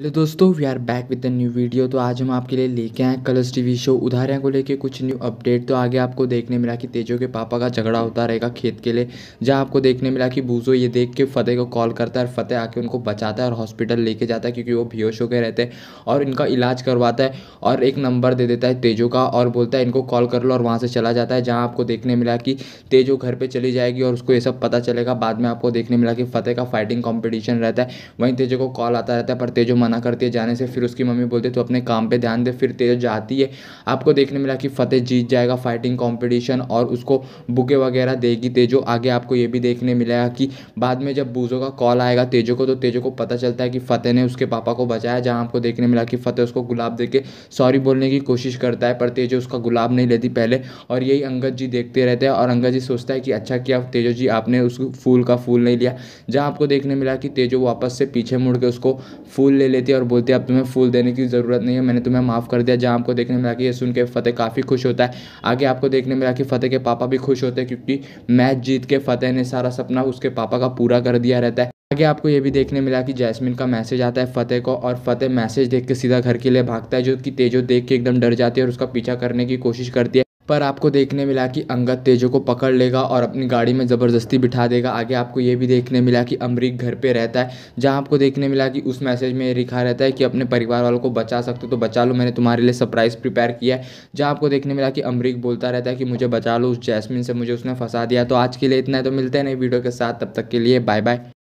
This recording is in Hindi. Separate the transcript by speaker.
Speaker 1: हेलो तो दोस्तों we are back with the new video तो आज हम आपके लिए लेके आए कलर्स टीवी शो उधारियाँ को लेके कुछ न्यू अपडेट तो आगे आपको देखने मिला कि तेजो के पापा का झगड़ा होता रहेगा खेत के लिए जहाँ आपको देखने मिला कि बूजो ये देख के फतेह को कॉल करता है और फतेह आके उनको बचाता है और हॉस्पिटल लेके जाता है क्योंकि वो बेहोश होकर रहते हैं और इनका इलाज करवाता है और एक नंबर दे देता है तेजो का और बोलता है इनको कॉल कर लो और वहाँ से चला जाता है जहाँ आपको देखने मिला कि तेजो घर पर चली जाएगी और उसको ये सब पता चलेगा बाद में आपको देखने मिला कि फतेह का फाइटिंग कॉम्पिटिशन रहता है वहीं तेजो को कॉल आता रहता है पर तेजो मना करती है जाने से फिर उसकी मम्मी बोलती है तो अपने काम पे ध्यान दे फिर तेज जाती है आपको देखने मिला कि फतेह जीत जाएगा फाइटिंग कॉम्पिटिशन और उसको बुके वगैरह देगी तेजो आगे आपको ये भी देखने मिलेगा कि बाद में जब बूजो का कॉल आएगा तेजो को तो तेजो को पता चलता है कि फतेह ने उसके पापा को बचाया जहाँ आपको देखने मिला कि फतेह उसको गुलाब दे सॉरी बोलने की कोशिश करता है पर तेजो उसका गुलाब नहीं लेती पहले और यही अंगद जी देखते रहते हैं और अंगद जी सोचता है कि अच्छा किया तेजो जी आपने उस फूल का फूल नहीं लिया जहाँ आपको देखने मिला कि तेजो वापस से पीछे मुड़ के उसको फूल ले लेती है और बोलती है अब तुम्हें फूल देने की ज़रूरत नहीं है मैंने तुम्हें माफ़ कर दिया जहाँ आपको देखने में आके ये सुन के फ़तेह काफ़ी खुश होता है आगे आपको देखने में आके फ़तेह के पापा भी खुश होते हैं क्योंकि मैच जीत के फ़तेह ने सारा सपना उसके पापा का पूरा कर दिया रहता है आगे आपको ये भी देखने मिला कि जैस्मिन का मैसेज आता है फ़तेह को और फ़तेह मैसेज देख के सीधा घर के लिए भागता है जो कि तेजो देख के एकदम डर जाती है और उसका पीछा करने की कोशिश करती है पर आपको देखने मिला कि अंगद तेजो को पकड़ लेगा और अपनी गाड़ी में ज़बरदस्ती बिठा देगा आगे आपको ये भी देखने मिला कि अमरीक घर पे रहता है जहाँ आपको देखने मिला कि उस मैसेज में लिखा रहता है कि अपने परिवार वालों को बचा सकते हो तो बचा लो मैंने तुम्हारे लिए सरप्राइज़ प्रिपेयर किया है जहाँ आपको देखने मिला कि अमरीक बोलता रहता है कि मुझे बचा लो उस जैसमिन से मुझे उसने फंसा दिया तो आज के लिए इतना तो मिलते हैं नई वीडियो के साथ तब तक के लिए बाय बाय